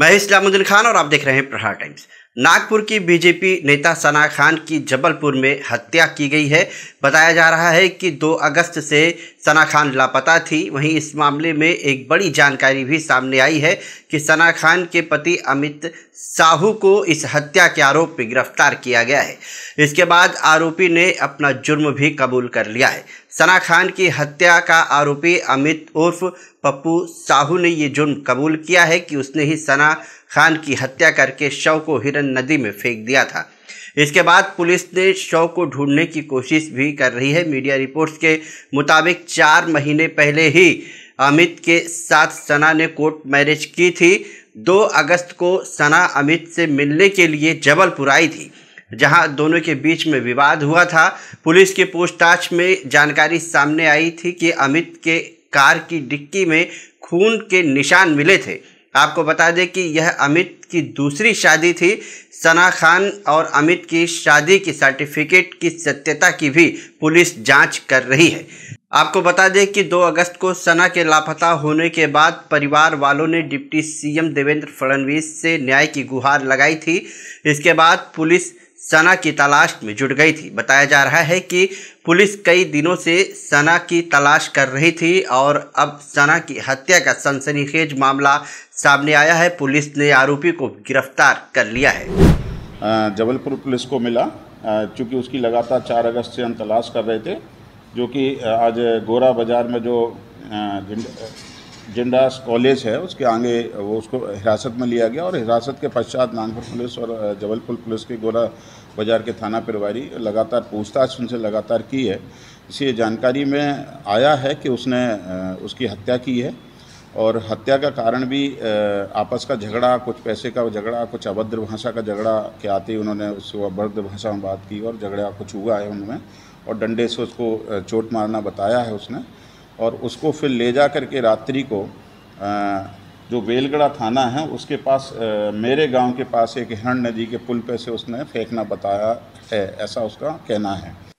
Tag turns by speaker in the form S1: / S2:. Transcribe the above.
S1: मैं इस्लामुद्दीन खान और आप देख रहे हैं प्रहार टाइम्स नागपुर की बीजेपी नेता सना खान की जबलपुर में हत्या की गई है बताया जा रहा है कि 2 अगस्त से सना खान लापता थी वहीं इस मामले में एक बड़ी जानकारी भी सामने आई है कि सना खान के पति अमित साहू को इस हत्या के आरोप में गिरफ्तार किया गया है इसके बाद आरोपी ने अपना जुर्म भी कबूल कर लिया है सना खान की हत्या का आरोपी अमित उर्फ पप्पू साहू ने ये जुर्म कबूल किया है कि उसने ही सना खान की हत्या करके शव को हिरन नदी में फेंक दिया था इसके बाद पुलिस ने शव को ढूंढने की कोशिश भी कर रही है मीडिया रिपोर्ट्स के मुताबिक चार महीने पहले ही अमित के साथ सना ने कोर्ट मैरिज की थी दो अगस्त को सना अमित से मिलने के लिए जबलपुर आई थी जहां दोनों के बीच में विवाद हुआ था पुलिस की पूछताछ में जानकारी सामने आई थी कि अमित के कार की डिक्की में खून के निशान मिले थे आपको बता दें कि यह अमित की दूसरी शादी थी सना खान और अमित की शादी की सर्टिफिकेट की सत्यता की भी पुलिस जांच कर रही है आपको बता दें कि 2 अगस्त को सना के लापता होने के बाद परिवार वालों ने डिप्टी सीएम देवेंद्र फडणवीस से न्याय की गुहार लगाई थी इसके बाद पुलिस सना की तलाश में जुट गई थी बताया जा रहा है कि पुलिस कई दिनों से सना की तलाश कर रही थी और अब सना की हत्या का सनसनीखेज मामला सामने आया है पुलिस ने आरोपी को गिरफ्तार कर लिया
S2: है जबलपुर पुलिस को मिला क्योंकि उसकी लगातार चार अगस्त से हम तलाश कर रहे थे जो कि आज गोरा बाज़ार में जो जिंडास कॉलेज है उसके आगे वो उसको हिरासत में लिया गया और हिरासत के पश्चात नागपुर पुलिस और जबलपुर पुलिस के गोरा बाजार के थाना प्रभारी लगातार पूछताछ उनसे लगातार की है इसी जानकारी में आया है कि उसने उसकी हत्या की है और हत्या का कारण भी आपस का झगड़ा कुछ पैसे का झगड़ा कुछ अभद्र भाषा का झगड़ा के आते ही उन्होंने उसको अभद्र भाषा में बात की और झगड़ा कुछ हुआ है उनमें और डंडे से उसको चोट मारना बताया है उसने और उसको फिर ले जा कर के रात्रि को जो बेलगड़ा थाना है उसके पास मेरे गांव के पास एक हिरण नदी के पुल पे
S1: से उसने फेंकना बताया है ऐसा उसका कहना है